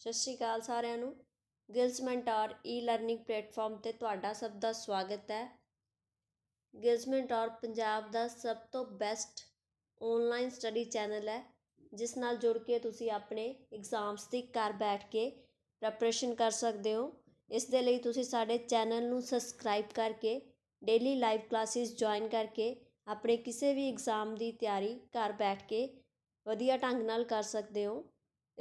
ਸਤਿ ਸ਼੍ਰੀ ਅਕਾਲ ਸਾਰਿਆਂ ਨੂੰ Gills mentor e learning platform ਤੇ ਤੁਹਾਡਾ ਸਭ ਦਾ ਸਵਾਗਤ ਹੈ ਗਿਲਸ ਮੈਂਟੋਰ ਪੰਜਾਬ ਦਾ ਸਭ ਤੋਂ ਬੈਸਟ ਆਨਲਾਈਨ ਸਟੱਡੀ ਚੈਨਲ ਹੈ ਜਿਸ ਨਾਲ ਜੁੜ ਕੇ ਤੁਸੀਂ ਆਪਣੇ ਐਗਜ਼ਾਮਸ ਦੀ ਘਰ ਬੈਠ ਕੇ ਪ੍ਰੈਪਰੇਸ਼ਨ ਕਰ ਸਕਦੇ ਹੋ ਇਸ ਦੇ ਲਈ ਤੁਸੀਂ ਸਾਡੇ ਚੈਨਲ ਨੂੰ ਸਬਸਕ੍ਰਾਈਬ ਕਰਕੇ ਡੇਲੀ ਲਾਈਵ ਕਲਾਸਿਸ ਜੁਆਇਨ ਕਰਕੇ ਆਪਣੇ ਕਿਸੇ ਵੀ ਐਗਜ਼ਾਮ ਦੀ ਤਿਆਰੀ ਘਰ ਬੈਠ ਕੇ ਵਧੀਆ ਢੰਗ ਨਾਲ ਕਰ ਸਕਦੇ ਹੋ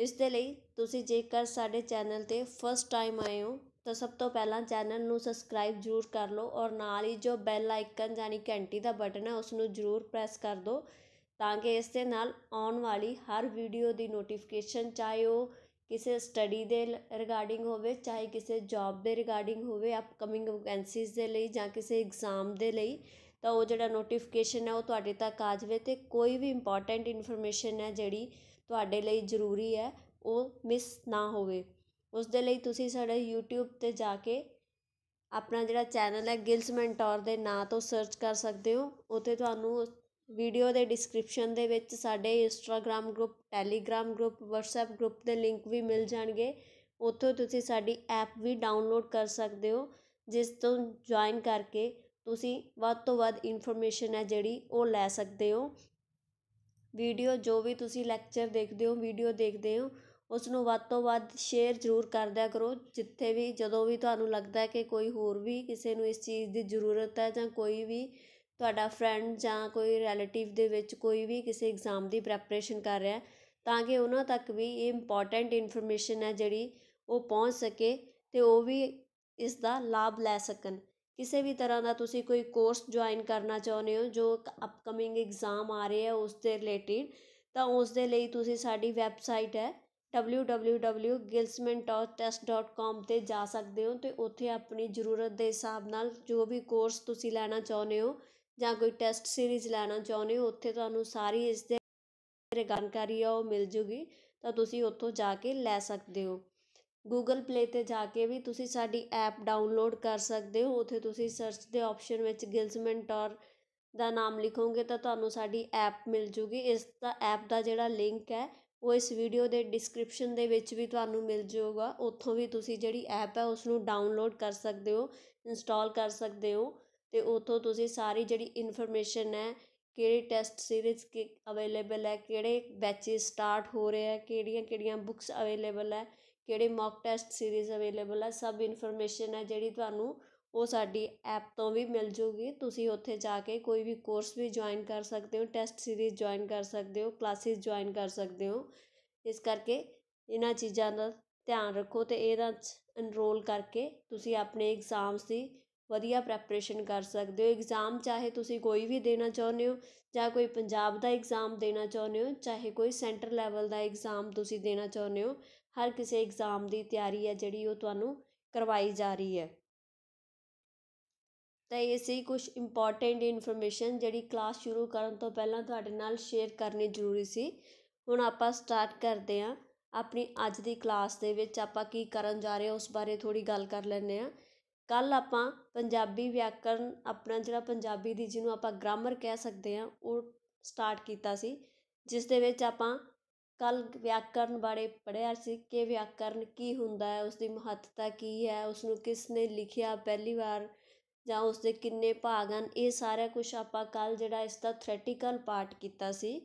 ਇਸ ਦੇ ਲਈ ਤੁਸੀਂ ਜੇਕਰ ਸਾਡੇ ਚੈਨਲ 'ਤੇ ਫਸਟ ਟਾਈਮ ਆਏ ਹੋ ਤਾਂ ਸਭ ਤੋਂ ਪਹਿਲਾਂ ਚੈਨਲ ਨੂੰ ਸਬਸਕ੍ਰਾਈਬ ਜ਼ਰੂਰ ਕਰ ਲਓ ਔਰ ਨਾਲ ਹੀ ਜੋ ਬੈਲ ਆਈਕਨ ਯਾਨੀ ਘੰਟੀ ਦਾ ਬਟਨ ਹੈ ਉਸ ਨੂੰ ਜ਼ਰੂਰ ਪ੍ਰੈਸ ਕਰ ਦਿਓ ਤਾਂ ਕਿ ਇਸ ਦੇ ਨਾਲ ਆਉਣ ਵਾਲੀ ਹਰ ਵੀਡੀਓ ਦੀ ਨੋਟੀਫਿਕੇਸ਼ਨ ਚਾਹੇ ਉਹ ਕਿਸੇ ਸਟੱਡੀ ਦੇ ਰਿਗਾਰਡਿੰਗ ਹੋਵੇ ਚਾਹੇ ਕਿਸੇ ਜੌਬ ਦੇ ਰਿਗਾਰਡਿੰਗ ਹੋਵੇ ਅਪਕਮਿੰਗ ਵੈਕੈਂਸੀਜ਼ ਦੇ ਲਈ ਜਾਂ ਕਿਸੇ ਐਗਜ਼ਾਮ ਦੇ ਲਈ ਤਾਂ ਉਹ ਜਿਹੜਾ ਨੋਟੀਫਿਕੇਸ਼ਨ ਹੈ ਉਹ ਤੁਹਾਡੇ ਤੱਕ ਆ ਜਾਵੇ ਤੇ ਕੋਈ ਵੀ ਇੰਪੋਰਟੈਂਟ ਇਨਫੋਰਮੇਸ਼ਨ ਹੈ ਜਿਹੜੀ ਤੁਹਾਡੇ ਲਈ ਜ਼ਰੂਰੀ ਹੈ ਉਹ ਮਿਸ ਨਾ ਹੋਵੇ ਉਸ ਦੇ ਲਈ ਤੁਸੀਂ ਸਾਡੇ YouTube 'ਤੇ ਜਾ ਕੇ ਆਪਣਾ ਜਿਹੜਾ ਚੈਨਲ ਹੈ ਗਿਲਸ ਮੈਂਟੋਰ ਦੇ ਨਾਂ ਤੋਂ ਸਰਚ ਕਰ ਸਕਦੇ ਹੋ ਉੱਥੇ ਤੁਹਾਨੂੰ ਵੀਡੀਓ ਦੇ ਡਿਸਕ੍ਰਿਪਸ਼ਨ ਦੇ ਵਿੱਚ ਸਾਡੇ Instagram group Telegram group WhatsApp group ਦੇ ਲਿੰਕ ਵੀ ਮਿਲ ਜਾਣਗੇ ਉੱਥੋਂ ਤੁਸੀਂ ਸਾਡੀ ਐਪ ਵੀ ਡਾਊਨਲੋਡ ਕਰ ਸਕਦੇ ਹੋ ਜਿਸ ਤੋਂ ਜੁਆਇਨ ਕਰਕੇ ਤੁਸੀਂ ਵੱਧ ਤੋਂ ਵੱਧ ਇਨਫੋਰਮੇਸ਼ਨ ਹੈ ਜਿਹੜੀ ਉਹ ਲੈ ਸਕਦੇ ਹੋ ਵੀਡੀਓ ਜੋ ਵੀ ਤੁਸੀਂ ਲੈਕਚਰ ਦੇਖਦੇ ਹੋ ਵੀਡੀਓ ਦੇਖਦੇ ਹੋ ਉਸ ਨੂੰ ਵੱਧ ਤੋਂ ਵੱਧ ਸ਼ੇਅਰ ਜ਼ਰੂਰ ਕਰਦਿਆ ਕਰੋ ਜਿੱਥੇ ਵੀ ਜਦੋਂ ਵੀ ਤੁਹਾਨੂੰ ਲੱਗਦਾ ਹੈ ਕਿ ਕੋਈ ਹੋਰ ਵੀ ਕਿਸੇ ਨੂੰ ਇਸ ਚੀਜ਼ ਦੀ ਜ਼ਰੂਰਤ ਹੈ ਜਾਂ ਕੋਈ ਵੀ ਤੁਹਾਡਾ ਫਰੈਂਡ ਜਾਂ ਕੋਈ ਰਿਲੇਟਿਵ ਦੇ ਵਿੱਚ ਕੋਈ ਵੀ ਕਿਸੇ ਐਗਜ਼ਾਮ ਦੀ ਪ੍ਰੈਪਰੇਸ਼ਨ ਕਰ ਰਿਹਾ ਤਾਂ ਕਿ ਉਹਨਾਂ ਤੱਕ ਵੀ ਇਹ ਇੰਪੋਰਟੈਂਟ ਇਨਫੋਰਮੇਸ਼ਨ ਹੈ ਜਿਹੜੀ ਉਹ ਪਹੁੰਚ ਸਕੇ ਤੇ ਉਹ ਵੀ ਇਸ ਦਾ ਲਾਭ ਲੈ ਸਕਣ ਕਿਸੇ ਵੀ ਤਰ੍ਹਾਂ ਦਾ ਤੁਸੀਂ ਕੋਈ ਕੋਰਸ ਜੁਆਇਨ ਕਰਨਾ ਚਾਹੁੰਦੇ ਹੋ ਜੋ ਅਪਕਮਿੰਗ ਐਗਜ਼ਾਮ ਆ ਰਹੇ ਆ ਉਸ ਦੇ ਰਿਲੇਟਡ ਤਾਂ ਉਸ ਦੇ ਲਈ ਤੁਸੀਂ ਸਾਡੀ ਵੈਬਸਾਈਟ ਹੈ www.gilsmentorttest.com ਤੇ ਜਾ ਸਕਦੇ ਹੋ ਤੇ ਉੱਥੇ ਆਪਣੀ ਜ਼ਰੂਰਤ ਦੇ ਹਿਸਾਬ ਨਾਲ ਜੋ ਵੀ ਕੋਰਸ ਤੁਸੀਂ ਲੈਣਾ ਚਾਹੁੰਦੇ ਹੋ ਜਾਂ ਕੋਈ ਟੈਸਟ ਸੀਰੀਜ਼ ਲੈਣਾ ਚਾਹੁੰਦੇ ਹੋ ਉੱਥੇ ਤੁਹਾਨੂੰ ਸਾਰੀ ਇਸ ਦੇ ਜਾਣਕਾਰੀ ਆ ਉਹ ਮਿਲ ਜੂਗੀ ਤਾਂ ਤੁਸੀਂ ਉੱਥੋਂ ਜਾ ਕੇ ਲੈ ਸਕਦੇ ਹੋ ਗੂਗਲ ਪਲੇ ਤੇ ਜਾ ਕੇ ਵੀ ਤੁਸੀਂ ਸਾਡੀ ਐਪ ਡਾਊਨਲੋਡ ਕਰ ਸਕਦੇ ਹੋ ਉੱਥੇ ਤੁਸੀਂ ਸਰਚ ਦੇ ਆਪਸ਼ਨ ਵਿੱਚ ਗਿਲਸ ਮੈਂਟੋਰ ਦਾ ਨਾਮ ਲਿਖੋਗੇ ਤਾਂ ਤੁਹਾਨੂੰ ਸਾਡੀ ਐਪ ਮਿਲ ਜੂਗੀ ਇਸ ਦਾ ਐਪ ਦਾ ਜਿਹੜਾ ਲਿੰਕ ਹੈ ਉਹ ਇਸ ਵੀਡੀਓ ਦੇ ਡਿਸਕ੍ਰਿਪਸ਼ਨ ਦੇ ਵਿੱਚ ਵੀ ਤੁਹਾਨੂੰ ਮਿਲ ਜਾਊਗਾ ਉੱਥੋਂ ਵੀ ਤੁਸੀਂ ਜਿਹੜੀ ਐਪ ਹੈ ਉਸ ਨੂੰ ਡਾਊਨਲੋਡ ਕਰ ਸਕਦੇ ਹੋ ਇੰਸਟਾਲ ਕਰ ਸਕਦੇ ਹੋ ਤੇ ਉੱਥੋਂ ਤੁਸੀਂ ਸਾਰੀ ਜਿਹੜੀ ਇਨਫੋਰਮੇਸ਼ਨ ਹੈ ਕਿਹੜੀ ਟੈਸਟ ਸੀਰੀਜ਼ ਕਿ ਅਵੇਲੇਬਲ ਹੈ ਕਿਹੜੇ ਬੈਚਸ ਸਟਾਰਟ ਹੋ ਰਹੇ ਹੈ ਕਿਹੜੀਆਂ ਕਿਹੜੀਆਂ ਬੁੱਕਸ ਅਵੇਲੇਬਲ ਹੈ ਕਿਹੜੇ ਮੌਕ ਟੈਸਟ ਸੀਰੀਜ਼ ਅਵੇਲੇਬਲ ਆ ਸਭ ਇਨਫੋਰਮੇਸ਼ਨ ਹੈ ਜਿਹੜੀ ਤੁਹਾਨੂੰ ਉਹ ਸਾਡੀ ਐਪ ਤੋਂ ਵੀ ਮਿਲ ਜੂਗੀ ਤੁਸੀਂ ਉੱਥੇ ਜਾ ਕੇ ਕੋਈ ਵੀ ਕੋਰਸ ਵੀ ਜੁਆਇਨ ਕਰ ਸਕਦੇ ਹੋ ਟੈਸਟ ਸੀਰੀਜ਼ ਜੁਆਇਨ ਕਰ ਸਕਦੇ ਹੋ ਕਲਾਸਿਸ ਜੁਆਇਨ ਕਰ ਸਕਦੇ ਹੋ ਇਸ ਕਰਕੇ ਇਹਨਾਂ ਚੀਜ਼ਾਂ ਦਾ ਧਿਆਨ ਰੱਖੋ ਤੇ ਇਹਦਾ ਅਨਰੋਲ ਕਰਕੇ ਤੁਸੀਂ ਆਪਣੇ ਐਗਜ਼ਾਮਸ ਦੀ ਵਧੀਆ ਪ੍ਰੈਪਰੇਸ਼ਨ ਕਰ ਸਕਦੇ ਹੋ ਐਗਜ਼ਾਮ ਚਾਹੇ ਤੁਸੀਂ ਕੋਈ ਵੀ ਦੇਣਾ ਚਾਹੁੰਦੇ ਹੋ ਜਾਂ ਕੋਈ ਪੰਜਾਬ ਦਾ ਐਗਜ਼ਾਮ ਦੇਣਾ ਚਾਹੁੰਦੇ ਹੋ ਚਾਹੇ ਕੋਈ ਸੈਂਟਰ ਲੈਵਲ ਦਾ ਐਗਜ਼ਾਮ ਤੁਸੀਂ ਦੇਣਾ ਚਾਹੁੰਦੇ ਹੋ ਹਰ ਕਿਸੇ ਐਗਜ਼ਾਮ ਦੀ ਤਿਆਰੀ ਹੈ ਜਿਹੜੀ ਉਹ ਤੁਹਾਨੂੰ ਕਰਵਾਈ ਜਾ ਰਹੀ ਹੈ ਤਾਂ ਇਹ ਸੀ ਕੁਝ ਇੰਪੋਰਟੈਂਟ ਇਨਫੋਰਮੇਸ਼ਨ ਜਿਹੜੀ ਕਲਾਸ ਸ਼ੁਰੂ ਕਰਨ ਤੋਂ ਪਹਿਲਾਂ ਤੁਹਾਡੇ ਨਾਲ ਸ਼ੇਅਰ ਕਰਨੀ ਜ਼ਰੂਰੀ ਸੀ ਹੁਣ ਆਪਾਂ ਸਟਾਰਟ ਕਰਦੇ ਹਾਂ ਆਪਣੀ ਅੱਜ ਦੀ ਕਲਾਸ ਦੇ ਵਿੱਚ ਆਪਾਂ ਕੀ ਕਰਨ ਜਾ ਰਹੇ ਹਾਂ ਉਸ ਬਾਰੇ ਥੋੜੀ ਗੱਲ ਕਰ ਲੈਂਦੇ ਹਾਂ ਕੱਲ ਆਪਾਂ ਪੰਜਾਬੀ ਵਿਆਕਰਨ ਆਪਣਾ ਜਿਹੜਾ ਪੰਜਾਬੀ ਦੀ ਜਿਹਨੂੰ ਆਪਾਂ ਗ੍ਰਾਮਰ ਕਹਿ ਸਕਦੇ ਹਾਂ ਉਹ ਸਟਾਰਟ ਕੀਤਾ ਸੀ ਜਿਸ ਦੇ ਵਿੱਚ ਆਪਾਂ ਕੱਲ ਵਿਆਕਰਨ ਬਾਰੇ ਪੜਿਆ ਸੀ ਕਿ ਵਿਆਕਰਨ ਕੀ ਹੁੰਦਾ ਹੈ ਉਸ ਦੀ ਮਹੱਤਤਾ ਕੀ ਹੈ ਉਸ ਨੂੰ ਕਿਸ ਨੇ ਲਿਖਿਆ ਪਹਿਲੀ ਵਾਰ ਜਾਂ ਉਸ ਦੇ ਕਿੰਨੇ ਭਾਗ ਹਨ ਇਹ ਸਾਰਾ ਕੁਝ ਆਪਾਂ ਕੱਲ ਜਿਹੜਾ ਇਸ ਦਾ ਥਰੈਟੀਕਲ ਪਾਰਟ ਕੀਤਾ ਸੀ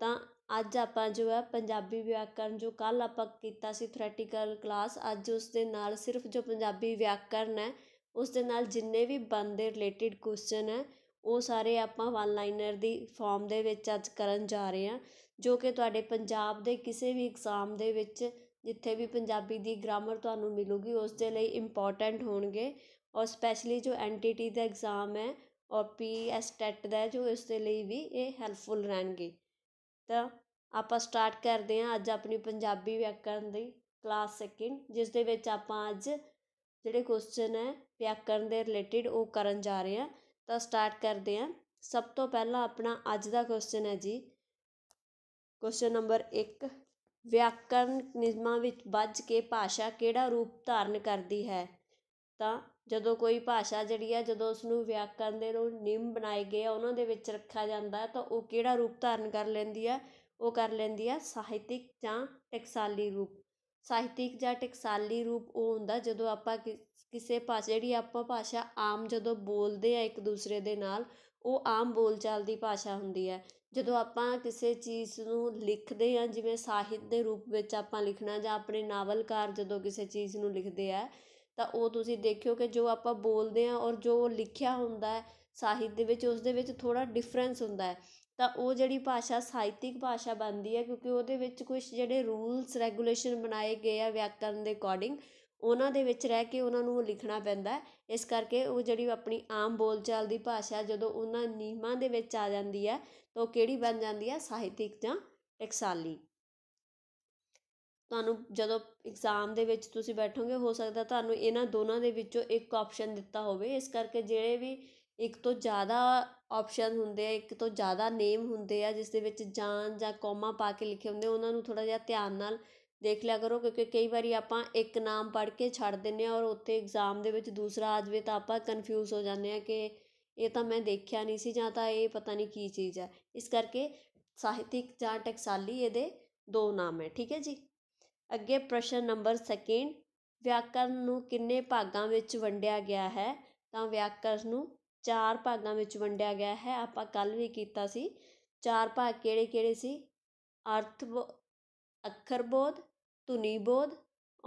ਤਾਂ ਅੱਜ ਆਪਾਂ ਜੋ ਹੈ ਪੰਜਾਬੀ ਵਿਆਕਰਨ ਜੋ ਕੱਲ ਆਪਾਂ ਕੀਤਾ ਸੀ ਥਰੈਟੀਕਲ ਕਲਾਸ ਅੱਜ ਉਸ ਦੇ ਨਾਲ ਸਿਰਫ ਜੋ ਪੰਜਾਬੀ ਵਿਆਕਰਨ ਹੈ ਉਸ ਦੇ ਨਾਲ ਜਿੰਨੇ ਵੀ ਬੰਦੇ ਰਿਲੇਟਿਡ ਕੁਐਸਚਨ ਹੈ ਉਹ ਸਾਰੇ ਆਪਾਂ ਵਨ ਲਾਈਨਰ ਦੀ ਫਾਰਮ ਦੇ ਵਿੱਚ ਅੱਜ ਕਰਨ ਜਾ ਰਹੇ ਹਾਂ ਜੋ ਕਿ ਤੁਹਾਡੇ ਪੰਜਾਬ ਦੇ ਕਿਸੇ ਵੀ ਇਗਜ਼ਾਮ ਦੇ ਵਿੱਚ ਜਿੱਥੇ ਵੀ ਪੰਜਾਬੀ ਦੀ ਗ੍ਰਾਮਰ ਤੁਹਾਨੂੰ ਮਿਲੂਗੀ ਉਸ ਦੇ ਲਈ ਇੰਪੋਰਟੈਂਟ ਹੋਣਗੇ ਔਰ ਸਪੈਸ਼ਲੀ ਜੋ ਐਂਟੀਟੀ ਦਾ ਐਗਜ਼ਾਮ ਹੈ ਔਰ ਪੀ ਐਸ ਟੈਟ ਦਾ ਜੋ ਇਸ ਦੇ ਲਈ ਵੀ ਇਹ ਹੈਲਪਫੁਲ ਰਹਿਣਗੇ ਤਾਂ ਆਪਾਂ ਸਟਾਰਟ ਕਰਦੇ ਹਾਂ ਅੱਜ ਆਪਣੀ ਪੰਜਾਬੀ ਵਿਆਕਰਨ ਦੀ ਕਲਾਸ ਸੈਕਿੰਡ ਜਿਸ ਦੇ ਵਿੱਚ ਆਪਾਂ ਅੱਜ ਜਿਹੜੇ ਕੁਐਸਚਨ ਹੈ ਵਿਆਕਰਨ ਦੇ ਰਿਲੇਟਿਡ ਉਹ ਕਰਨ ਜਾ ਰਹੇ ਹਾਂ ਤਾਂ ਸਟਾਰਟ ਕਰਦੇ ਆਂ ਸਭ ਤੋਂ ਪਹਿਲਾਂ ਆਪਣਾ ਅੱਜ ਦਾ ਕੁਐਸਚਨ ਹੈ ਜੀ ਕੁਐਸਚਨ ਨੰਬਰ 1 ਵਿਆਕਰਨ ਨਿਯਮਾਂ ਵਿੱਚ ਵੱਜ ਕੇ ਭਾਸ਼ਾ ਕਿਹੜਾ ਰੂਪ ਧਾਰਨ ਕਰਦੀ ਹੈ ਤਾਂ ਜਦੋਂ ਕੋਈ ਭਾਸ਼ਾ ਜਿਹੜੀ ਆ ਜਦੋਂ ਉਸ ਨੂੰ ਵਿਆਕਰਨ ਦੇ ਰੂਪ ਨਿਯਮ ਬਣਾਏ ਗਏ ਉਹਨਾਂ ਦੇ ਵਿੱਚ ਰੱਖਿਆ ਜਾਂਦਾ ਤਾਂ ਉਹ ਕਿਹੜਾ ਰੂਪ ਧਾਰਨ ਕਰ ਲੈਂਦੀ ਆ ਉਹ ਕਰ ਲੈਂਦੀ ਆ ਸਾਹਿਤਿਕ ਜਾਂ ਟਕਸਾਲੀ ਰੂਪ ਸਾਹਿਤਿਕ ਜਾਂ ਟਕਸਾਲੀ ਰੂਪ ਉਹ ਹੁੰਦਾ ਜਦੋਂ ਆਪਾਂ ਕਿਸੇ ਭਾਸ਼ਾ ਜਿਹੜੀ ਆਪਾਂ ਭਾਸ਼ਾ ਆਮ ਜਦੋਂ ਬੋਲਦੇ ਆ ਇੱਕ ਦੂਸਰੇ ਦੇ ਨਾਲ ਉਹ ਆਮ ਬੋਲਚਾਲ ਦੀ ਭਾਸ਼ਾ ਹੁੰਦੀ ਹੈ ਜਦੋਂ ਆਪਾਂ ਕਿਸੇ ਚੀਜ਼ ਨੂੰ ਲਿਖਦੇ ਆ ਜਿਵੇਂ ਸਾਹਿਤ ਦੇ ਰੂਪ ਵਿੱਚ ਆਪਾਂ ਲਿਖਣਾ ਜਾਂ ਆਪਣੇ ਨਾਵਲਕਾਰ ਜਦੋਂ ਕਿਸੇ ਚੀਜ਼ ਨੂੰ ਲਿਖਦੇ ਆ ਤਾਂ ਉਹ ਤੁਸੀਂ ਦੇਖਿਓ ਕਿ ਜੋ ਆਪਾਂ ਬੋਲਦੇ ਆ ਔਰ ਜੋ ਲਿਖਿਆ ਹੁੰਦਾ ਹੈ ਸਾਹਿਤ ਦੇ ਵਿੱਚ ਉਸ ਦੇ ਵਿੱਚ ਥੋੜਾ ਡਿਫਰੈਂਸ ਹੁੰਦਾ ਹੈ ਤਾਂ ਉਹ ਜਿਹੜੀ ਭਾਸ਼ਾ ਸਾਹਿਤਿਕ ਭਾਸ਼ਾ ਬਣਦੀ ਹੈ ਕਿਉਂਕਿ ਉਹਦੇ ਵਿੱਚ ਕੁਝ ਜਿਹੜੇ ਰੂਲਸ ਰੈਗੂਲੇਸ਼ਨ ਬਣਾਏ ਗਏ ਆ ਵਿਆਕਰਨ ਦੇ ਅਕੋਰਡਿੰਗ ਉਹਨਾਂ ਦੇ ਵਿੱਚ ਰਹਿ ਕੇ ਉਹਨਾਂ ਨੂੰ ਲਿਖਣਾ ਪੈਂਦਾ ਇਸ ਕਰਕੇ ਉਹ ਜਿਹੜੀ ਆਪਣੀ ਆਮ ਬੋਲਚਾਲ ਦੀ ਭਾਸ਼ਾ ਜਦੋਂ ਉਹਨਾਂ ਨੀਮਾਂ ਦੇ ਵਿੱਚ ਆ ਜਾਂਦੀ ਹੈ ਤਾਂ ਉਹ ਕਿਹੜੀ ਬਣ ਜਾਂਦੀ ਹੈ ਸਾਹਿਤਿਕ ਜਾਂ ਟਕਸਾਲੀ ਤੁਹਾਨੂੰ ਜਦੋਂ ਐਗਜ਼ਾਮ ਦੇ ਵਿੱਚ ਤੁਸੀਂ ਬੈਠੋਗੇ ਹੋ ਸਕਦਾ ਤੁਹਾਨੂੰ ਇਹਨਾਂ ਦੋਨਾਂ ਦੇ ਵਿੱਚੋਂ ਇੱਕ ਆਪਸ਼ਨ ਦਿੱਤਾ ਹੋਵੇ ਇਸ ਕਰਕੇ ਜਿਹੜੇ ਵੀ ਇੱਕ ਤੋਂ ਜ਼ਿਆਦਾ ਆਪਸ਼ਨ ਹੁੰਦੇ ਆ ਇੱਕ ਤੋਂ ਜ਼ਿਆਦਾ ਨੇਮ ਹੁੰਦੇ ਆ ਜਿਸ ਦੇ ਵਿੱਚ ਜਾਂ ਜਾਂ ਕੋਮਾ ਪਾ ਕੇ ਲਿਖੇ ਹੁੰਦੇ ਉਹਨਾਂ ਨੂੰ ਥੋੜਾ ਜਿਹਾ ਧਿਆਨ ਨਾਲ ਦੇਖ ਲਿਆ ਕਰੋ ਕਿਉਂਕਿ ਕਈ ਵਾਰੀ ਆਪਾਂ ਇੱਕ ਨਾਮ ਪੜ੍ਹ ਕੇ ਛੱਡ ਦਿੰਦੇ ਹਾਂ ਔਰ ਉੱਥੇ ਇਗਜ਼ਾਮ ਦੇ ਵਿੱਚ ਦੂਸਰਾ ਆ ਜਾਵੇ ਤਾਂ ਆਪਾਂ ਕਨਫਿਊਜ਼ ਹੋ ਜਾਂਦੇ ਹਾਂ ਕਿ ਇਹ ਤਾਂ ਮੈਂ ਦੇਖਿਆ ਨਹੀਂ ਸੀ ਜਾਂ ਤਾਂ ਇਹ ਪਤਾ ਨਹੀਂ ਕੀ ਚੀਜ਼ ਹੈ ਇਸ ਕਰਕੇ ਸਾਹਿਤਿਕ ਜਾਂ ਟਕਸਾਲੀ ਇਹਦੇ ਦੋ ਨਾਮ ਹੈ ਠੀਕ ਹੈ ਜੀ ਅੱਗੇ ਪ੍ਰਸ਼ਨ ਨੰਬਰ ਸੈਕਿੰਡ ਵਿਆਕਰਨ ਨੂੰ ਕਿੰਨੇ ਭਾਗਾਂ ਵਿੱਚ ਵੰਡਿਆ ਗਿਆ ਹੈ ਤਾਂ ਵਿਆਕਰਨ ਨੂੰ ਚਾਰ ਭਾਗਾਂ ਵਿੱਚ ਵੰਡਿਆ ਗਿਆ ਹੈ ਆਪਾਂ ਕੱਲ ਵੀ ਕੀਤਾ ਸੀ ਚਾਰ ਭਾਗ ਕਿਹੜੇ ਕਿਹੜੇ ਸੀ ਅਰਥ ਅੱਖਰ ਬੋਧ ਧੁਨੀ ਬੋਧ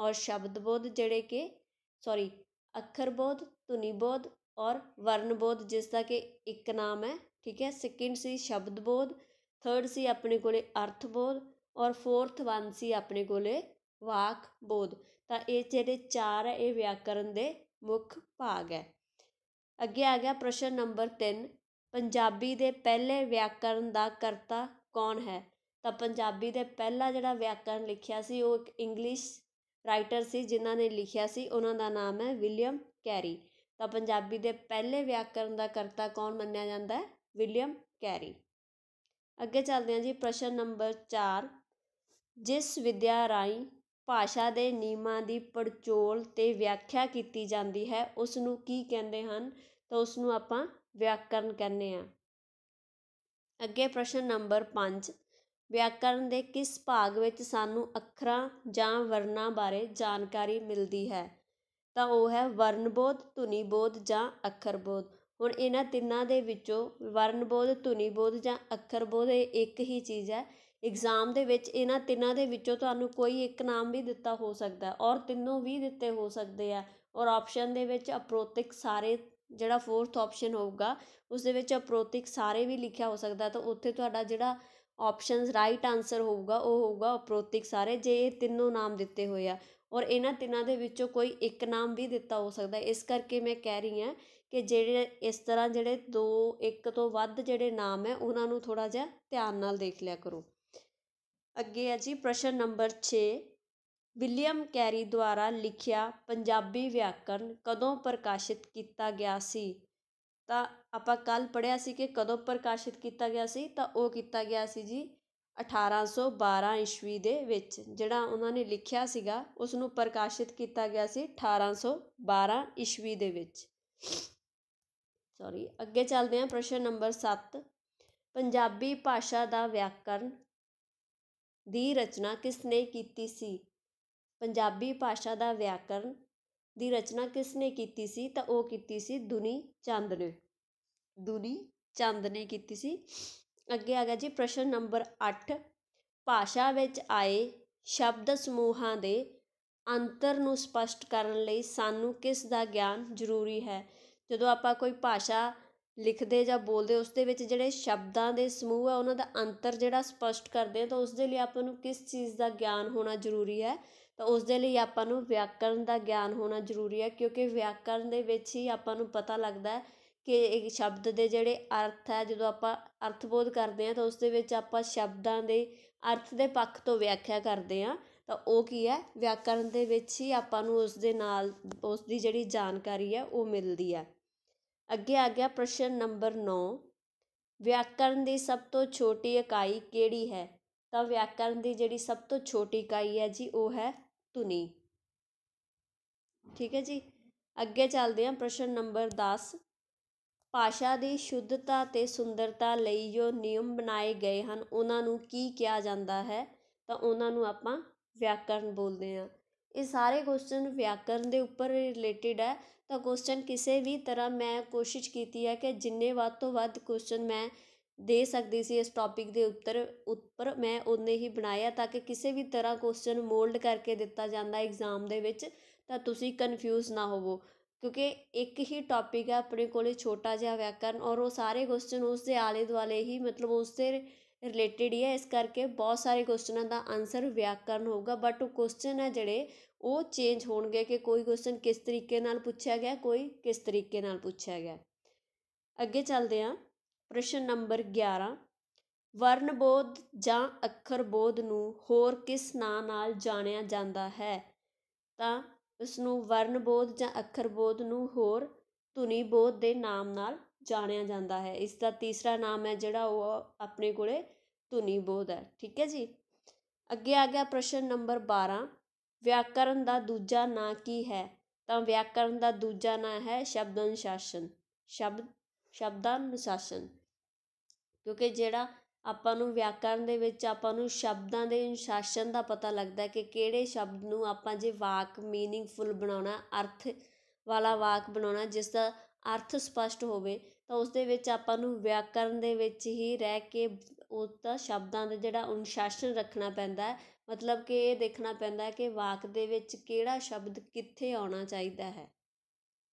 ਔਰ ਸ਼ਬਦ ਬੋਧ ਜਿਹੜੇ ਕਿ ਸੌਰੀ ਅੱਖਰ ਬੋਧ ਧੁਨੀ ਬੋਧ ਔਰ ਵਰਨ ਬੋਧ ਜਿਸ ਦਾ ਕਿ ਇੱਕ ਨਾਮ ਹੈ ਠੀਕ ਹੈ ਸੈਕਿੰਡ ਸੀ ਸ਼ਬਦ ਬੋਧ ਥਰਡ ਸੀ ਆਪਣੇ ਕੋਲੇ ਅਰਥ ਬੋਧ ਔਰ ਫੋਰਥ ਵਨ ਸੀ ਆਪਣੇ ਕੋਲੇ ਵਾਕ ਬੋਧ ਤਾਂ ਇਹ ਜਿਹੜੇ ਚਾਰ ਹੈ ਇਹ ਵਿਆਕਰਨ ਦੇ ਮੁੱਖ ਭਾਗ ਹੈ ਅੱਗੇ ਆ ਗਿਆ ਪ੍ਰਸ਼ਨ ਨੰਬਰ 3 ਪੰਜਾਬੀ ਦੇ ਪਹਿਲੇ ਵਿਆਕਰਨ ਦਾ ਕਰਤਾ ਕੌਣ ਹੈ ਤਾਂ ਪੰਜਾਬੀ ਦੇ ਪਹਿਲਾ ਜਿਹੜਾ ਵਿਆਕਰਨ ਲਿਖਿਆ ਸੀ ਉਹ ਇੱਕ ਇੰਗਲਿਸ਼ ਰਾਈਟਰ ਸੀ ਜਿਨ੍ਹਾਂ ਨੇ ਲਿਖਿਆ ਸੀ ਉਹਨਾਂ ਦਾ ਨਾਮ ਹੈ ਵਿਲੀਅਮ ਕੈਰੀ ਤਾਂ ਪੰਜਾਬੀ ਦੇ ਪਹਿਲੇ ਵਿਆਕਰਨ ਦਾ ਕਰਤਾ ਕੌਣ ਮੰਨਿਆ ਜਾਂਦਾ ਹੈ ਵਿਲੀਅਮ ਕੈਰੀ ਅੱਗੇ ਚੱਲਦੇ ਹਾਂ ਜੀ ਪ੍ਰਸ਼ਨ ਨੰਬਰ 4 ਜਿਸ ਵਿਦਿਆ ਰਾਈ ਭਾਸ਼ਾ ਦੇ ਨੀਮਾਂ ਦੀ ਪੜਚੋਲ ਤੇ ਵਿਆਖਿਆ ਕੀਤੀ ਜਾਂਦੀ ਹੈ ਉਸ ਨੂੰ ਕੀ ਕਹਿੰਦੇ ਹਨ ਤਾਂ ਉਸ ਨੂੰ ਆਪਾਂ ਵਿਆਕਰਨ ਕਹਿੰਦੇ ਆ ਅੱਗੇ ਪ੍ਰਸ਼ਨ ਨੰਬਰ 5 ਵਿਆਕਰਨ ਦੇ ਕਿਸ ਭਾਗ ਵਿੱਚ ਸਾਨੂੰ ਅੱਖਰਾਂ ਜਾਂ ਵਰਣਾਂ ਬਾਰੇ ਜਾਣਕਾਰੀ ਮਿਲਦੀ ਹੈ ਤਾਂ ਉਹ ਹੈ ਵਰਨ ਬੋਧ ਧੁਨੀ ਬੋਧ ਜਾਂ ਅੱਖਰ ਬੋਧ ਹੁਣ ਇਹਨਾਂ ਤਿੰਨਾਂ ਦੇ ਵਿੱਚੋਂ ਵਰਨ ਬੋਧ ਧੁਨੀ ਬੋਧ ਜਾਂ ਅੱਖਰ ਬੋਧ ਇਹ ਇੱਕ ਹੀ ਚੀਜ਼ ਹੈ ਇਗਜ਼ਾਮ ਦੇ ਵਿੱਚ ਇਹਨਾਂ ਤਿੰਨਾਂ ਦੇ ਵਿੱਚੋਂ ਤੁਹਾਨੂੰ ਕੋਈ ਇੱਕ ਨਾਮ ਵੀ ਦਿੱਤਾ ਹੋ ਸਕਦਾ ਹੈ ਔਰ ਤਿੰਨੋਂ ਵੀ ਦਿੱਤੇ ਹੋ ਸਕਦੇ ਆ ਔਰ ਆਪਸ਼ਨ ਦੇ ਵਿੱਚ ਅਪਰੋਤਿਕ ਸਾਰੇ ਜਿਹੜਾ ਫੋਰਥ ਆਪਸ਼ਨ ਹੋਊਗਾ ਉਸ ਦੇ ਵਿੱਚ ਅਪਰੋਤਿਕ ਸਾਰੇ ਵੀ ਲਿਖਿਆ ਹੋ ਸਕਦਾ ਤਾਂ ਉੱਥੇ ਤੁਹਾਡਾ ਜਿਹੜਾ ਆਪਸ਼ਨਸ ਰਾਈਟ ਆਨਸਰ ਹੋਊਗਾ ਉਹ ਹੋਊਗਾ ਉਪਰੋਕਤਿਕ ਸਾਰੇ ਜੇ ਇਹ ਤਿੰਨੋਂ ਨਾਮ ਦਿੱਤੇ ਹੋਏ ਆ ਔਰ ਇਹਨਾਂ ਤਿੰਨਾਂ ਦੇ ਵਿੱਚੋਂ ਕੋਈ ਇੱਕ ਨਾਮ ਵੀ ਦਿੱਤਾ ਹੋ ਸਕਦਾ ਇਸ ਕਰਕੇ ਮੈਂ ਕਹਿ ਰਹੀ ਹਾਂ ਕਿ ਜਿਹੜੇ ਇਸ ਤਰ੍ਹਾਂ ਜਿਹੜੇ ਦੋ ਇੱਕ ਤੋਂ ਵੱਧ ਜਿਹੜੇ ਨਾਮ ਹੈ ਉਹਨਾਂ ਨੂੰ ਥੋੜਾ ਜਿਹਾ ਧਿਆਨ ਨਾਲ ਦੇਖ ਲਿਆ ਕਰੋ ਅੱਗੇ ਹੈ ਜੀ ਪ੍ਰਸ਼ਨ ਨੰਬਰ 6 ਵਿਲੀਅਮ ਕੈਰੀ ਦੁਆਰਾ ਲਿਖਿਆ ਪੰਜਾਬੀ ਵਿਆਕਰਨ ਕਦੋਂ ਪ੍ਰਕਾਸ਼ਿਤ ਕੀਤਾ ਗਿਆ ਸੀ ਤਾਂ ਆਪਾਂ ਕੱਲ ਪੜਿਆ ਸੀ ਕਿ ਕਦੋਂ ਪ੍ਰਕਾਸ਼ਿਤ ਕੀਤਾ ਗਿਆ ਸੀ ਤਾਂ ਉਹ ਕੀਤਾ ਗਿਆ ਸੀ ਜੀ 1812 ਈਸਵੀ ਦੇ ਵਿੱਚ ਜਿਹੜਾ ਉਹਨਾਂ ਨੇ ਲਿਖਿਆ ਸੀਗਾ ਉਸ ਨੂੰ ਪ੍ਰਕਾਸ਼ਿਤ ਕੀਤਾ ਗਿਆ ਸੀ 1812 ਈਸਵੀ ਦੇ ਵਿੱਚ ਸੌਰੀ ਅੱਗੇ ਚੱਲਦੇ ਹਾਂ ਪ੍ਰਸ਼ਨ ਨੰਬਰ 7 ਪੰਜਾਬੀ ਭਾਸ਼ਾ ਦਾ ਵਿਆਕਰਨ ਦੀ ਰਚਨਾ ਕਿਸ ਨੇ ਕੀਤੀ ਸੀ ਪੰਜਾਬੀ ਭਾਸ਼ਾ ਦਾ ਵਿਆਕਰਨ ਦੀ ਰਚਨਾ ਕਿਸ ਨੇ ਕੀਤੀ ਸੀ ਤਾਂ ਉਹ ਕੀਤੀ ਸੀ ਦੁਨੀ ਚੰਦ ਨੇ ਦੁਨੀ ਚੰਦ ਨੇ ਕੀਤੀ ਸੀ ਅੱਗੇ ਆ ਗਿਆ ਜੀ ਪ੍ਰਸ਼ਨ ਨੰਬਰ 8 ਭਾਸ਼ਾ ਵਿੱਚ ਆਏ ਸ਼ਬਦ ਸਮੂਹਾਂ ਦੇ ਅੰਤਰ ਨੂੰ ਸਪਸ਼ਟ ਕਰਨ ਲਈ ਸਾਨੂੰ ਕਿਸ ਦਾ ਗਿਆਨ ਜ਼ਰੂਰੀ ਹੈ ਜਦੋਂ ਆਪਾਂ ਕੋਈ ਭਾਸ਼ਾ ਲਿਖਦੇ ਜਾਂ ਬੋਲਦੇ ਉਸ ਦੇ ਵਿੱਚ ਜਿਹੜੇ ਸ਼ਬਦਾਂ ਦੇ ਸਮੂਹ ਆ ਉਹਨਾਂ ਦਾ ਅੰਤਰ ਜਿਹੜਾ ਸਪਸ਼ਟ ਕਰਦੇ ਆ ਤਾਂ ਉਸ ਦੇ ਲਈ ਆਪਾਂ ਨੂੰ ਕਿਸ ਚੀਜ਼ ਦਾ ਗਿਆਨ ਹੋਣਾ ਜ਼ਰੂਰੀ ਹੈ ਤਾਂ ਉਸ ਦੇ ਲਈ ਆਪਾਂ ਨੂੰ ਵਿਆਕਰਨ ਦਾ ਗਿਆਨ ਹੋਣਾ ਜ਼ਰੂਰੀ ਹੈ ਕਿਉਂਕਿ ਵਿਆਕਰਨ ਦੇ ਵਿੱਚ ਹੀ ਆਪਾਂ ਨੂੰ ਪਤਾ ਲੱਗਦਾ ਹੈ ਕਿ ਸ਼ਬਦ ਦੇ ਜਿਹੜੇ ਅਰਥ ਹੈ ਜਦੋਂ ਆਪਾਂ ਅਰਥ ਬੋਧ ਕਰਦੇ ਹਾਂ ਤਾਂ ਉਸ ਦੇ ਵਿੱਚ ਆਪਾਂ ਸ਼ਬਦਾਂ ਦੇ ਅਰਥ ਦੇ ਪੱਖ ਤੋਂ ਵਿਆਖਿਆ ਕਰਦੇ ਹਾਂ ਤਾਂ ਉਹ ਕੀ ਹੈ ਵਿਆਕਰਨ ਦੇ ਵਿੱਚ ਹੀ ਆਪਾਂ ਨੂੰ ਉਸ ਦੇ ਨਾਲ ਉਸ ਦੀ ਜਿਹੜੀ ਜਾਣਕਾਰੀ ਹੈ ਉਹ ਮਿਲਦੀ ਹੈ ਅੱਗੇ ਆ ਗਿਆ ਪ੍ਰਸ਼ਨ ਨੰਬਰ 9 ਵਿਆਕਰਨ ਦੀ ਸਭ ਤੋਂ ਛੋਟੀ ਇਕਾਈ ਕਿਹੜੀ ਹੈ ਤਾਂ ਵਿਆਕਰਨ ਦੀ ਜਿਹੜੀ ਸਭ ਤੋਂ ਛੋਟੀ ਇਕਾਈ ਹੈ ਜੀ ਉਹ ਹੈ ਧੁਨੀ ਠੀਕ ਹੈ ਜੀ ਅੱਗੇ ਚੱਲਦੇ ਹਾਂ ਪ੍ਰਸ਼ਨ ਨੰਬਰ 10 ਭਾਸ਼ਾ ਦੀ ਸ਼ੁੱਧਤਾ ਤੇ ਸੁੰਦਰਤਾ ਲਈ ਜੋ ਨਿਯਮ ਬਣਾਏ ਗਏ ਹਨ ਉਹਨਾਂ ਨੂੰ ਕੀ ਕਿਹਾ ਜਾਂਦਾ ਹੈ ਤਾਂ ਉਹਨਾਂ ਨੂੰ ਆਪਾਂ ਵਿਆਕਰਨ ਬੋਲਦੇ ਹਾਂ ਇਹ ਸਾਰੇ ਕੁਐਸਚਨ ਵਿਆਕਰਨ ਦੇ ਉੱਪਰ ਰਿਲੇਟਿਡ ਹੈ ਤਾਂ ਕੁਐਸਚਨ ਕਿਸੇ ਵੀ ਤਰ੍ਹਾਂ ਮੈਂ ਕੋਸ਼ਿਸ਼ ਕੀਤੀ ਹੈ ਕਿ ਜਿੰਨੇ ਵੱਧ ਤੋਂ ਵੱਧ ਕੁਐਸਚਨ ਮੈਂ ਦੇ ਸਕਦੀ ਸੀ ਇਸ ਟੌਪਿਕ ਦੇ ਉੱਤਰ ਉੱਪਰ ਮੈਂ ਉਹਨੇ ਹੀ ਬਣਾਇਆ ਤਾਂ ਕਿ ਕਿਸੇ ਵੀ ਤਰ੍ਹਾਂ ਕੁਐਸਚਨ ਮੋਲਡ ਕਰਕੇ ਦਿੱਤਾ ਜਾਂਦਾ ਐਗਜ਼ਾਮ ਦੇ ਵਿੱਚ ਤਾਂ ਤੁਸੀਂ ਕਨਫਿਊਜ਼ ਨਾ ਹੋਵੋ ਕਿਉਂਕਿ ਇੱਕ ਹੀ ਟੌਪਿਕ ਹੈ ਆਪਣੇ ਕੋਲੇ ਛੋਟਾ ਜਿਹਾ ਵਿਆਕਰਨ ਔਰ ਉਹ ਸਾਰੇ ਉਸ ਉਸਦੇ ਆਲੇ ਦੁਆਲੇ ਹੀ ਮਤਲਬ ਉਸਦੇ ਰਿਲੇਟਡ ਹੀ ਹੈ ਇਸ ਕਰਕੇ ਬਹੁਤ ਸਾਰੇ ਕੁਐਸਚਨਾਂ ਦਾ ਆਨਸਰ ਵਿਆਕਰਨ ਹੋਊਗਾ ਬਟ ਉਹ ਕੁਐਸਚਨ ਹੈ ਜਿਹੜੇ ਉਹ ਚੇਂਜ ਹੋਣਗੇ ਕਿ ਕੋਈ ਕੁਐਸਚਨ ਕਿਸ ਤਰੀਕੇ ਨਾਲ ਪੁੱਛਿਆ ਗਿਆ ਕੋਈ ਕਿਸ ਤਰੀਕੇ ਨਾਲ ਪੁੱਛਿਆ ਗਿਆ ਅੱਗੇ ਚੱਲਦੇ ਹਾਂ ਪ੍ਰਸ਼ਨ ਨੰਬਰ 11 ਵਰਨ ਬੋਧ ਜਾਂ ਅੱਖਰ ਬੋਧ ਨੂੰ ਹੋਰ ਕਿਸ ਨਾਂ ਨਾਲ ਜਾਣਿਆ ਜਾਂਦਾ ਹੈ ਤਾਂ ਇਸ ਨੂੰ ਵਰਨ ਬੋਧ ਜਾਂ ਅੱਖਰ ਬੋਧ ਨੂੰ ਹੋਰ ਧੁਨੀ ਬੋਧ ਦੇ ਨਾਮ ਨਾਲ ਜਾਣਿਆ ਜਾਂਦਾ ਹੈ ਇਸ ਦਾ ਤੀਸਰਾ ਨਾਮ ਹੈ ਜਿਹੜਾ ਉਹ ਆਪਣੇ ਕੋਲੇ ਧੁਨੀ ਬੋਧ ਹੈ ਠੀਕ ਹੈ ਜੀ ਅੱਗੇ ਆ ਗਿਆ ਪ੍ਰਸ਼ਨ ਨੰਬਰ 12 ਵਿਆਕਰਨ ਦਾ ਦੂਜਾ ਨਾਂ ਕੀ ਹੈ ਤਾਂ ਵਿਆਕਰਨ ਦਾ ਦੂਜਾ ਨਾਂ ਹੈ ਸ਼ਬਦਨ ਸ਼ਾਸਨ ਸ਼ਬਦ ਸ਼ਬਦਾਂ ਸ਼ਾਸਨ ਕਿਉਂਕਿ ਜਿਹੜਾ ਆਪਾਂ ਨੂੰ ਵਿਆਕਰਨ ਦੇ ਵਿੱਚ ਆਪਾਂ ਨੂੰ ਸ਼ਬਦਾਂ ਦੇ ਅਨੁਸ਼ਾਸਨ ਦਾ ਪਤਾ ਲੱਗਦਾ ਕਿ ਕਿਹੜੇ ਸ਼ਬਦ ਨੂੰ ਆਪਾਂ ਜੇ ਵਾਕ ਮੀਨਿੰਗਫੁਲ ਬਣਾਉਣਾ ਅਰਥ ਵਾਲਾ ਵਾਕ ਬਣਾਉਣਾ ਜਿਸ ਦਾ ਅਰਥ ਸਪਸ਼ਟ ਹੋਵੇ ਤਾਂ ਉਸ ਦੇ ਵਿੱਚ ਆਪਾਂ ਨੂੰ ਵਿਆਕਰਨ ਦੇ ਵਿੱਚ ਹੀ ਰਹਿ ਕੇ ਉਸ ਦਾ ਸ਼ਬਦਾਂ ਦਾ ਜਿਹੜਾ ਅਨੁਸ਼ਾਸਨ ਰੱਖਣਾ ਪੈਂਦਾ ਹੈ ਮਤਲਬ ਕਿ ਇਹ ਦੇਖਣਾ ਪੈਂਦਾ ਹੈ ਕਿ ਵਾਕ ਦੇ ਵਿੱਚ ਕਿਹੜਾ ਸ਼ਬਦ ਕਿੱਥੇ ਆਉਣਾ ਚਾਹੀਦਾ ਹੈ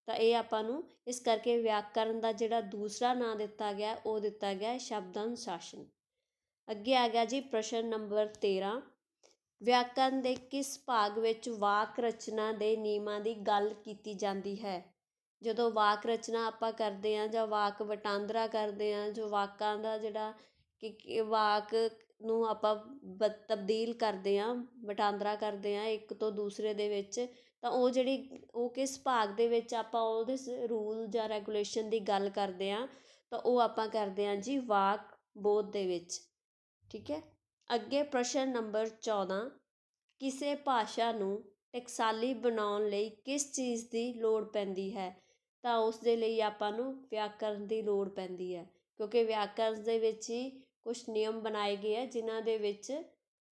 ਤਾਂ ਇਹ ਆਪਾਂ ਨੂੰ ਇਸ ਕਰਕੇ ਵਿਆਕਰਨ ਦਾ ਜਿਹੜਾ ਦੂਸਰਾ ਨਾਮ ਦਿੱਤਾ ਗਿਆ ਉਹ ਦਿੱਤਾ ਗਿਆ ਸ਼ਬਦਾਂ ਦਾ ਅਨੁਸ਼ਾਸਨ ਅੱਗੇ ਆ ਗਿਆ ਜੀ ਪ੍ਰਸ਼ਨ ਨੰਬਰ 13 ਵਿਆਕਰਨ ਦੇ ਕਿਸ ਭਾਗ ਵਿੱਚ ਵਾਕ ਰਚਨਾ ਦੇ ਨਿਯਮਾਂ ਦੀ ਗੱਲ ਕੀਤੀ ਜਾਂਦੀ ਹੈ ਜਦੋਂ ਵਾਕ ਰਚਨਾ ਆਪਾਂ ਕਰਦੇ ਆ ਜਾਂ ਵਾਕ ਵਟਾਂਦਰਾ ਕਰਦੇ ਆ ਜੋ ਵਾਕਾਂ ਦਾ ਜਿਹੜਾ ਕਿ ਵਾਕ ਨੂੰ ਆਪਾਂ ਤਬਦੀਲ ਕਰਦੇ ਆ ਵਟਾਂਦਰਾ ਕਰਦੇ ਆ ਇੱਕ ਤੋਂ ਦੂਸਰੇ ਦੇ ਵਿੱਚ ਤਾਂ ਉਹ ਜਿਹੜੀ ਉਹ ਕਿਸ ਭਾਗ ਦੇ ਵਿੱਚ ਆਪਾਂ ਉਹਦੇ ਰੂਲ ਜਾਂ ਰੈਗੂਲੇਸ਼ਨ ਦੀ ਗੱਲ ਕਰਦੇ ਆ ਤਾਂ ਉਹ ਆਪਾਂ ਕਰਦੇ ਆ ਜੀ ਵਾਕ ਬੋਧ ਦੇ ਵਿੱਚ ਠੀਕ ਹੈ ਅੱਗੇ ਪ੍ਰਸ਼ਨ ਨੰਬਰ 14 ਕਿਸੇ ਭਾਸ਼ਾ ਨੂੰ ਟਕਸਾਲੀ ਬਣਾਉਣ ਲਈ ਕਿਸ ਚੀਜ਼ ਦੀ ਲੋੜ ਪੈਂਦੀ ਹੈ ਤਾਂ ਉਸ ਦੇ ਲਈ ਆਪਾਂ ਨੂੰ ਵਿਆਕਰਨ ਦੀ ਲੋੜ ਪੈਂਦੀ ਹੈ ਕਿਉਂਕਿ ਵਿਆਕਰਨ ਦੇ ਵਿੱਚ ਹੀ ਕੁਝ ਨਿਯਮ ਬਣਾਏ ਗਏ ਆ ਜਿਨ੍ਹਾਂ ਦੇ ਵਿੱਚ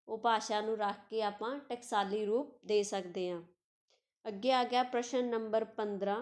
ਉਹ ਭਾਸ਼ਾ ਨੂੰ ਰੱਖ ਕੇ ਆਪਾਂ ਟਕਸਾਲੀ ਰੂਪ ਦੇ ਸਕਦੇ ਹਾਂ ਅੱਗੇ ਆ ਗਿਆ ਪ੍ਰਸ਼ਨ ਨੰਬਰ 15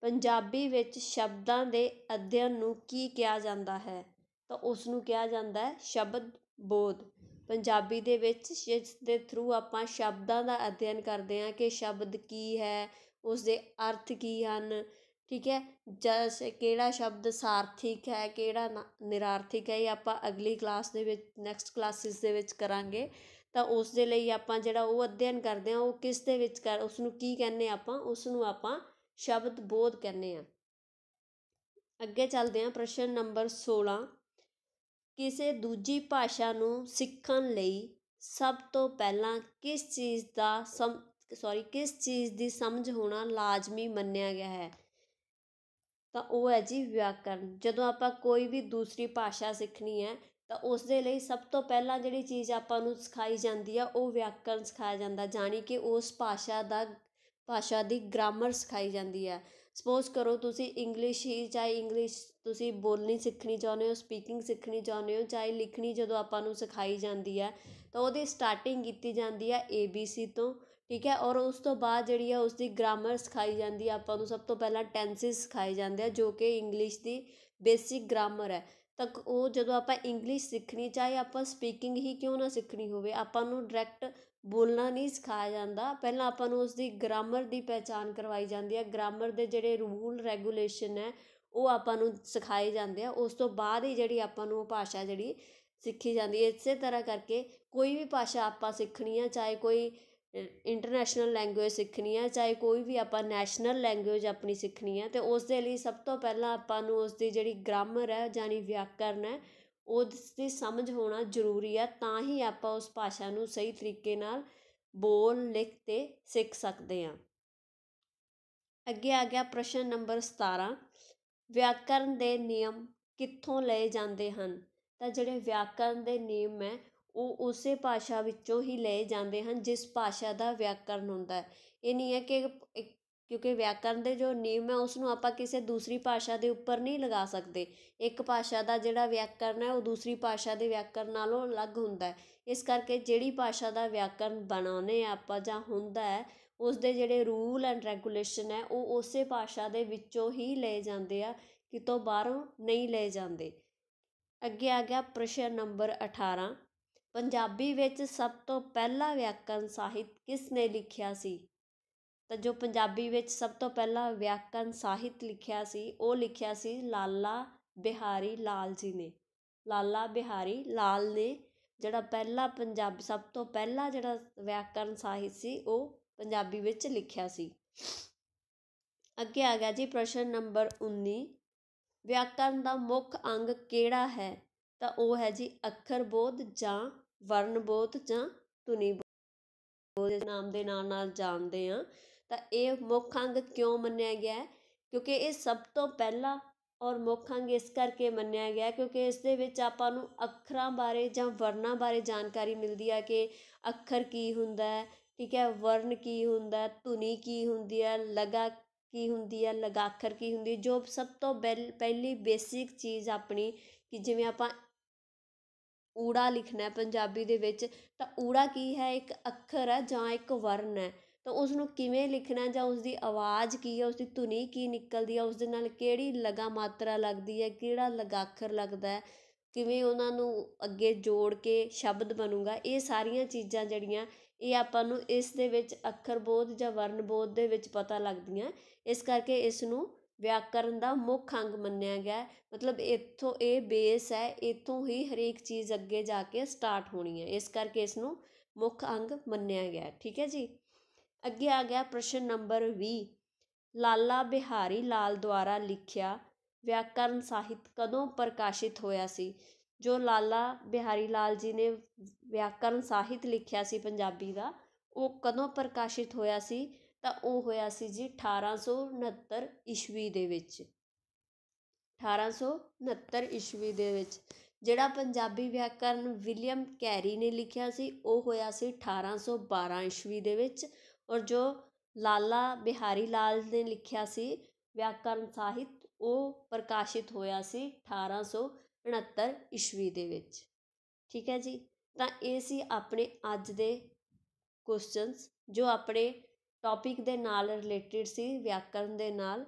ਪੰਜਾਬੀ ਵਿੱਚ ਸ਼ਬਦਾਂ ਦੇ ਅਧਿਐਨ ਨੂੰ ਕੀ ਕਿਹਾ ਜਾਂਦਾ ਹੈ ਤਾਂ ਉਸ ਨੂੰ ਕਿਹਾ ਜਾਂਦਾ ਹੈ ਸ਼ਬਦ ਬੋਧ ਪੰਜਾਬੀ ਦੇ ਵਿੱਚ ਜਿਸ ਦੇ ਥਰੂ ਆਪਾਂ ਸ਼ਬਦਾਂ ਦਾ ਅਧਿਐਨ ਕਰਦੇ ਹਾਂ ਕਿ ਸ਼ਬਦ ਕੀ ਹੈ ਉਸਦੇ ਅਰਥ ਕੀ ਹਨ ਠੀਕ ਹੈ ਜਸ ਕਿਹੜਾ ਸ਼ਬਦ ਸਾਰਥਿਕ ਹੈ ਕਿਹੜਾ ਨਿਰਾਰਥਿਕ ਹੈ ਇਹ ਆਪਾਂ ਅਗਲੀ ਕਲਾਸ ਦੇ ਵਿੱਚ ਨੈਕਸਟ ਕਲਾਸਿਸ ਦੇ ਵਿੱਚ ਕਰਾਂਗੇ ਤਾਂ ਉਸ ਦੇ ਲਈ ਆਪਾਂ ਜਿਹੜਾ ਉਹ ਅਧਿਐਨ ਕਰਦੇ ਹਾਂ ਉਹ ਕਿਸ ਦੇ ਵਿੱਚ ਕਰ ਉਸ ਨੂੰ ਕੀ ਕਹਿੰਦੇ ਆਪਾਂ ਉਸ ਨੂੰ ਆਪਾਂ ਸ਼ਬਦ ਬੋਧ ਕਹਿੰਦੇ ਆ ਅੱਗੇ ਚੱਲਦੇ ਹਾਂ ਪ੍ਰਸ਼ਨ ਨੰਬਰ 16 ਕਿਸੇ ਦੂਜੀ ਭਾਸ਼ਾ ਨੂੰ ਸਿੱਖਣ ਲਈ ਸਭ ਤੋਂ ਪਹਿਲਾਂ ਕਿਸ ਚੀਜ਼ ਦਾ ਸੌਰੀ ਕਿਸ ਚੀਜ਼ ਦੀ ਸਮਝ ਹੋਣਾ ਲਾਜ਼ਮੀ ਮੰਨਿਆ ਗਿਆ ਹੈ ਤਾਂ ਉਹ ਹੈ ਜੀ ਵਿਆਕਰਨ ਜਦੋਂ ਆਪਾਂ ਕੋਈ ਵੀ ਦੂਸਰੀ ਭਾਸ਼ਾ ਸਿੱਖਣੀ ਹੈ ਤਾਂ ਉਸ ਦੇ ਲਈ ਸਭ ਤੋਂ ਪਹਿਲਾਂ ਜਿਹੜੀ ਚੀਜ਼ ਆਪਾਂ ਨੂੰ ਸਿਖਾਈ ਜਾਂਦੀ ਆ ਉਹ ਵਿਆਕਰਨ ਸਿਖਾਇਆ ਜਾਂਦਾ ਜਾਨੀ ਕਿ ਉਸ ਭਾਸ਼ਾ ਦਾ ਭਾਸ਼ਾ ਦੀ ਗ੍ਰਾਮਰ ਸਿਖਾਈ ਜਾਂਦੀ ਹੈ ਸਪੋਜ਼ ਕਰੋ ਤੁਸੀਂ ਇੰਗਲਿਸ਼ ਹੀ ਚਾਹੇ ਇੰਗਲਿਸ਼ ਤੁਸੀਂ ਬੋਲਣੀ ਸਿੱਖਣੀ ਚਾਹੁੰਦੇ ਹੋ ਸਪੀਕਿੰਗ ਸਿੱਖਣੀ ਚਾਹੁੰਦੇ ਹੋ ਚਾਹੇ ਲਿਖਣੀ ਜਦੋਂ ਆਪਾਂ ਨੂੰ ਸਿਖਾਈ ਜਾਂਦੀ ਹੈ ਤਾਂ ਉਹਦੀ ਸਟਾਰਟਿੰਗ ਕੀਤੀ ਜਾਂਦੀ ਹੈ ਏ ਬੀ ਸੀ ਤੋਂ ਠੀਕ ਹੈ ਔਰ ਉਸ ਤੋਂ ਬਾਅਦ ਜਿਹੜੀ ਹੈ ਉਸ ਦੀ ਗ੍ਰਾਮਰ ਸਿਖਾਈ ਜਾਂਦੀ ਹੈ ਆਪਾਂ ਨੂੰ ਸਭ ਤੋਂ ਪਹਿਲਾਂ ਟੈਂਸਿਸ ਸਿਖਾਏ ਜਾਂਦੇ ਆ ਜੋ ਕਿ ਇੰਗਲਿਸ਼ ਦੀ ਬੇਸਿਕ ਗ੍ਰਾਮਰ ਹੈ ਤਾਂ ਉਹ ਜਦੋਂ ਆਪਾਂ ਇੰਗਲਿਸ਼ ਸਿੱਖਣੀ ਚਾਹੇ ਆਪਾਂ ਸਪੀਕਿੰਗ ਹੀ ਕਿਉਂ ਨਾ ਸਿੱਖਣੀ ਹੋਵੇ ਆਪਾਂ ਨੂੰ ਡਾਇਰੈਕਟ ਬੋਲਣਾ ਨਹੀਂ ਸਿਖਾਇਆ ਜਾਂਦਾ ਪਹਿਲਾਂ ਆਪਾਂ ਨੂੰ ਉਸ ਦੀ ਗ੍ਰਾਮਰ ਦੀ ਪਹਿਚਾਨ ਕਰਵਾਈ ਜਾਂਦੀ ਹੈ ਗ੍ਰਾਮਰ ਦੇ ਜਿਹੜੇ ਰੂਲ ਰੈਗੂਲੇਸ਼ਨ ਹੈ ਉਹ ਆਪਾਂ ਨੂੰ ਸਿਖਾਏ ਜਾਂਦੇ ਆ ਉਸ ਤੋਂ ਬਾਅਦ ਹੀ ਜਿਹੜੀ ਆਪਾਂ ਨੂੰ ਉਹ ਭਾਸ਼ਾ ਜਿਹੜੀ ਸਿੱਖੀ ਜਾਂਦੀ ਹੈ ਇਸੇ ਤਰ੍ਹਾਂ ਕਰਕੇ ਕੋਈ ਵੀ ਭਾਸ਼ਾ ਆਪਾਂ ਸਿੱਖਣੀ ਆ ਚਾਹੇ ਕੋਈ ਇੰਟਰਨੈਸ਼ਨਲ ਲੈਂਗੁਏਜ ਸਿੱਖਣੀ ਆ ਚਾਹੇ ਕੋਈ ਵੀ ਆਪਾਂ ਨੈਸ਼ਨਲ ਲੈਂਗੁਏਜ ਆਪਣੀ ਸਿੱਖਣੀ ਆ ਤੇ ਉਸ ਦੇ ਲਈ ਸਭ ਤੋਂ ਪਹਿਲਾਂ ਆਪਾਂ ਨੂੰ ਉਸ ਦੀ ਜਿਹੜੀ ਗ੍ਰਾਮਰ ਹੈ ਜਾਨੀ ਵਿਆਕਰਨ ਹੈ ਦੀ ਸਮਝ ਹੋਣਾ ਜ਼ਰੂਰੀ ਆ ਤਾਂ ਹੀ ਆਪਾਂ ਉਸ ਭਾਸ਼ਾ ਨੂੰ ਸਹੀ ਤਰੀਕੇ ਨਾਲ ਬੋਲ ਲਿਖ ਤੇ ਸਿੱਖ ਸਕਦੇ ਹਾਂ ਅੱਗੇ ਆ ਗਿਆ ਪ੍ਰਸ਼ਨ ਨੰਬਰ 17 ਵਿਆਕਰਨ ਦੇ ਨਿਯਮ ਕਿੱਥੋਂ ਲਏ ਜਾਂਦੇ ਹਨ ਤਾਂ ਜਿਹੜੇ ਵਿਆਕਰਨ ਦੇ ਨਿਯਮ ਹੈ ਉਹ ਉਸੇ ਭਾਸ਼ਾ ਵਿੱਚੋਂ ਹੀ ਲਏ ਜਾਂਦੇ ਹਨ ਜਿਸ ਭਾਸ਼ਾ ਦਾ ਵਿਆਕਰਨ ਹੁੰਦਾ ਹੈ ਇਹ ਨਹੀਂ ਹੈ ਕਿ ਇੱਕ ਕਿਉਂਕਿ ਵਿਆਕਰਨ ਦੇ ਜੋ ਨਿਯਮ ਹੈ ਉਸ ਨੂੰ ਆਪਾਂ ਕਿਸੇ ਦੂਸਰੀ ਭਾਸ਼ਾ ਦੇ ਉੱਪਰ ਨਹੀਂ ਲਗਾ ਸਕਦੇ ਇੱਕ ਭਾਸ਼ਾ ਦਾ ਜਿਹੜਾ ਵਿਆਕਰਨ ਹੈ ਉਹ ਦੂਸਰੀ ਭਾਸ਼ਾ ਦੇ ਵਿਆਕਰਨ ਨਾਲੋਂ ਅਲੱਗ ਹੁੰਦਾ ਹੈ ਇਸ ਕਰਕੇ ਜਿਹੜੀ ਭਾਸ਼ਾ ਦਾ ਵਿਆਕਰਨ ਬਣਾਉਨੇ ਆਪਾਂ ਜਾਂ ਹੁੰਦਾ ਹੈ ਉਸ ਦੇ ਜਿਹੜੇ ਰੂਲ ਐਂਡ ਰੈਗੂਲੇਸ਼ਨ ਹੈ ਉਹ ਉਸੇ ਭਾਸ਼ਾ ਦੇ ਵਿੱਚੋਂ ਹੀ ਲਏ ਜਾਂਦੇ ਆ ਕਿਤੋਂ ਬਾਹਰੋਂ ਨਹੀਂ ਲਏ ਜਾਂਦੇ ਅੱਗੇ ਆ ਗਿਆ ਪ੍ਰਸ਼ਨ ਨੰਬਰ 18 ਪੰਜਾਬੀ ਵਿੱਚ ਸਭ ਤੋਂ ਪਹਿਲਾ ਵਿਆਕਰਨ ਸਾਹਿਤ ਕਿਸ ਨੇ ਲਿਖਿਆ ਸੀ ਤਾਂ ਜੋ ਪੰਜਾਬੀ ਵਿੱਚ ਸਭ ਤੋਂ ਪਹਿਲਾਂ ਵਿਆਕਰਨ ਸਾਹਿਤ ਲਿਖਿਆ ਸੀ ਉਹ ਲਿਖਿਆ ਸੀ ਲਾਲਾ ਬਿਹਾਰੀ ਲਾਲ ਜੀ ਨੇ ਲਾਲਾ ਬਿਹਾਰੀ ਲਾਲ ਨੇ ਜਿਹੜਾ ਪਹਿਲਾ ਪੰਜਾਬ ਸਭ ਤੋਂ ਪਹਿਲਾ ਜਿਹੜਾ ਵਿਆਕਰਨ ਸਾਹਿਤ ਸੀ ਉਹ ਪੰਜਾਬੀ ਵਿੱਚ ਲਿਖਿਆ ਸੀ ਅੱਗੇ ਆ ਗਿਆ ਜੀ ਪ੍ਰਸ਼ਨ ਨੰਬਰ 19 ਵਿਆਕਰਨ ਦਾ ਮੁੱਖ ਅੰਗ ਕਿਹੜਾ ਹੈ ਤਾਂ ਉਹ ਹੈ ਜੀ ਅੱਖਰ ਬੋਧ ਜਾਂ ਵਰਣ ਬੋਧ ਜਾਂ ਧੁਨੀ ਬੋਧ ਨਾਮ ਦੇ ਨਾਲ ਨਾਲ ਜਾਣਦੇ ਆ ਤਾਂ ਇਹ ਮੁੱਖ ਅੰਗ ਕਿਉਂ ਮੰਨਿਆ ਗਿਆ ਕਿਉਂਕਿ ਇਹ ਸਭ ਤੋਂ ਪਹਿਲਾ ਔਰ ਮੁੱਖ ਅੰਗ ਇਸ ਕਰਕੇ ਮੰਨਿਆ ਗਿਆ ਕਿਉਂਕਿ ਇਸ ਦੇ ਵਿੱਚ ਆਪਾਂ ਨੂੰ ਅੱਖਰਾਂ ਬਾਰੇ ਜਾਂ ਵਰਣਾਂ ਬਾਰੇ ਜਾਣਕਾਰੀ ਮਿਲਦੀ ਹੈ ਕਿ ਅੱਖਰ ਕੀ ਹੁੰਦਾ ਹੈ ਠੀਕ ਹੈ ਵਰਨ ਕੀ ਹੁੰਦਾ ਧੁਨੀ ਕੀ ਹੁੰਦੀ ਹੈ ਲਗਾ ਕੀ ਹੁੰਦੀ ਹੈ ਲਗਾਖਰ ਕੀ ਹੁੰਦੀ ਜੋ ਸਭ ਤੋਂ ਪਹਿਲੀ ਬੇਸਿਕ ਚੀਜ਼ ਆਪਣੀ ਕਿ ਜਿਵੇਂ ਆਪਾਂ ਊੜਾ ਲਿਖਣਾ ਪੰਜਾਬੀ ਦੇ ਵਿੱਚ ਤਾਂ ਊੜਾ ਕੀ ਹੈ ਇੱਕ ਅੱਖਰ ਹੈ ਜਾਂ ਇੱਕ ਵਰਨ ਹੈ ਤਾਂ ਉਸ ਨੂੰ ਕਿਵੇਂ ਲਿਖਣਾ ਜਾਂ ਉਸ ਦੀ ਆਵਾਜ਼ ਕੀ ਹੈ ਉਸ ਦੀ ਧੁਨੀ ਕੀ ਨਿਕਲਦੀ ਹੈ ਉਸ ਦੇ ਨਾਲ ਕਿਹੜੀ ਲਗਾ ਮਾਤਰਾ ਲੱਗਦੀ ਹੈ ਕਿਹੜਾ ਲਗਾਖਰ ਲੱਗਦਾ ਕਿਵੇਂ ਉਹਨਾਂ ਨੂੰ ਅੱਗੇ ਜੋੜ ਕੇ ਸ਼ਬਦ ਬਣੂਗਾ ਇਹ ਸਾਰੀਆਂ ਚੀਜ਼ਾਂ ਜਿਹੜੀਆਂ ਇਹ ਆਪਾਂ ਨੂੰ ਇਸ ਦੇ ਵਿੱਚ ਅੱਖਰ ਬੋਧ ਜਾਂ ਵਰਣ ਬੋਧ ਦੇ ਵਿੱਚ ਪਤਾ ਲੱਗਦੀਆਂ ਇਸ ਕਰਕੇ ਇਸ ਨੂੰ ਵਿਆਕਰਨ ਦਾ ਮੁੱਖ ਅੰਗ ਮੰਨਿਆ ਗਿਆ ਮਤਲਬ ਇੱਥੋਂ ਇਹ ਬੇਸ ਹੈ ਇੱਥੋਂ ਹੀ ਹਰੇਕ ਚੀਜ਼ ਅੱਗੇ ਜਾ ਕੇ ਸਟਾਰਟ ਹੋਣੀ ਹੈ ਇਸ ਕਰਕੇ ਇਸ ਨੂੰ ਮੁੱਖ ਅੰਗ ਮੰਨਿਆ ਗਿਆ ਠੀਕ ਹੈ ਜੀ ਅੱਗੇ ਆ ਗਿਆ ਪ੍ਰਸ਼ਨ ਨੰਬਰ 20 ਲਾਲਾ ਬਿਹਾਰੀ ਲਾਲ ਦੁਆਰਾ ਲਿਖਿਆ ਵਿਆਕਰਨ ਸਾਹਿਤ ਕਦੋਂ ਪ੍ਰਕਾਸ਼ਿਤ ਹੋਇਆ ਸੀ ਜੋ ਲਾਲਾ ਬਿਹਾਰੀ ਲਾਲ ਜੀ ਨੇ ਵਿਆਕਰਨ ਸਾਹਿਤ ਲਿਖਿਆ ਸੀ ਪੰਜਾਬੀ ਦਾ ਉਹ ਕਦੋਂ ਪ੍ਰਕਾਸ਼ਿਤ ਹੋਇਆ ਸੀ ਤਾਂ ਉਹ ਹੋਇਆ ਸੀ ਜੀ 1869 ਈਸਵੀ ਦੇ ਵਿੱਚ 1869 ਈਸਵੀ ਦੇ ਵਿੱਚ ਜਿਹੜਾ ਪੰਜਾਬੀ ਵਿਆਕਰਨ ਵਿਲੀਅਮ ਕੈਰੀ ਨੇ ਲਿਖਿਆ ਸੀ ਉਹ ਹੋਇਆ ਸੀ 1812 ਈਸਵੀ ਦੇ ਵਿੱਚ ਔਰ ਜੋ ਲਾਲਾ ਬਿਹਾਰੀ ਲਾਲ ਨੇ ਲਿਖਿਆ ਸੀ ਵਿਆਕਰਨ ਸਾਹਿਤ ਉਹ ਪ੍ਰਕਾਸ਼ਿਤ ਹੋਇਆ ਸੀ 1869 ਈਸਵੀ ਦੇ ਵਿੱਚ ਠੀਕ ਹੈ ਜੀ ਤਾਂ ਇਹ ਸੀ ਆਪਣੇ ਅੱਜ ਦੇ ਕੁਐਸਚਨਸ ਜੋ ਆਪਣੇ ਟੌਪਿਕ ਦੇ ਨਾਲ ਰਿਲੇਟਡ ਸੀ ਵਿਆਕਰਨ ਦੇ ਨਾਲ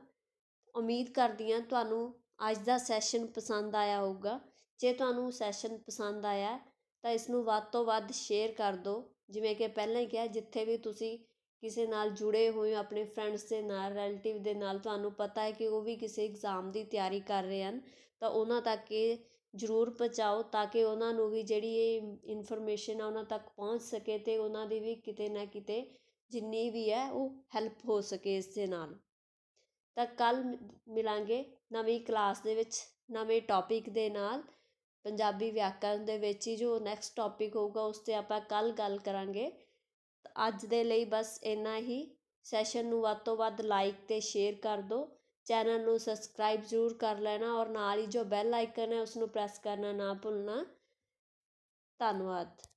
ਉਮੀਦ ਕਰਦੀ ਹਾਂ ਤੁਹਾਨੂੰ ਅੱਜ ਦਾ ਸੈਸ਼ਨ ਪਸੰਦ ਆਇਆ ਹੋਊਗਾ ਜੇ ਤੁਹਾਨੂੰ ਸੈਸ਼ਨ ਪਸੰਦ ਆਇਆ ਤਾਂ ਇਸ ਨੂੰ ਵੱਧ ਤੋਂ ਵੱਧ ਸ਼ੇਅਰ ਕਰ ਦਿਓ ਜਿਵੇਂ ਕਿ ਪਹਿਲਾਂ ਹੀ ਕਿਹਾ ਜਿੱਥੇ ਵੀ ਤੁਸੀਂ ਕਿਸੇ ਨਾਲ ਜੁੜੇ ਹੋਏ ਹੋ ਆਪਣੇ ਫਰੈਂਡਸ ਦੇ ਨਾਲ ਰੈਲੇਟਿਵ ਦੇ ਨਾਲ ਤੁਹਾਨੂੰ ਪਤਾ ਹੈ ਕਿ ਉਹ ਵੀ ਕਿਸੇ ਐਗਜ਼ਾਮ ਦੀ ਤਿਆਰੀ ਕਰ ਰਹੇ ਹਨ ਤਾਂ ਉਹਨਾਂ ਤੱਕ ਇਹ ਜ਼ਰੂਰ ਪਹੁੰਚਾਓ ਤਾਂ ਕਿ ਉਹਨਾਂ ਨੂੰ ਵੀ ਜਿਹੜੀ ਇਹ ਇਨਫੋਰਮੇਸ਼ਨ ਆ ਉਹਨਾਂ ਤੱਕ ਪਹੁੰਚ ਸਕੇ ਤੇ ਉਹਨਾਂ ਦੀ ਵੀ ਕਿਤੇ ਨਾ ਕਿਤੇ ਜਿੰਨੀ ਵੀ ਹੈ ਉਹ ਹੈਲਪ ਹੋ ਸਕੇ ਇਸ ਦੇ ਨਾਲ ਤਾਂ ਕੱਲ ਮਿਲਾਂਗੇ ਨਵੀਂ ਕਲਾਸ ਦੇ ਵਿੱਚ ਨਵੇਂ ਟੌਪਿਕ ਦੇ ਨਾਲ ਪੰਜਾਬੀ ਵਿਆਕਰਨ ਦੇ ਵਿੱਚ ਹੀ ਜੋ ਨੈਕਸਟ ਟੌਪਿਕ ਹੋਊਗਾ ਉਸ ਤੇ ਆਪਾਂ ਕੱਲ ਗੱਲ ਕਰਾਂਗੇ ਅੱਜ ਦੇ ਲਈ ਬਸ ਇੰਨਾ ਹੀ ਸੈਸ਼ਨ ਨੂੰ ਵੱਧ ਤੋਂ ਵੱਧ ਲਾਈਕ ਤੇ ਸ਼ੇਅਰ ਕਰ ਦਿਓ ਚੈਨਲ ਨੂੰ ਸਬਸਕ੍ਰਾਈਬ ਜ਼ਰੂਰ ਕਰ ਲੈਣਾ ਔਰ ਨਾਲ ਹੀ ਜੋ ਬੈਲ ਆਈਕਨ ਹੈ ਉਸ ਨੂੰ ਪ੍ਰੈਸ ਕਰਨਾ ਨਾ ਭੁੱਲਣਾ ਧੰਨਵਾਦ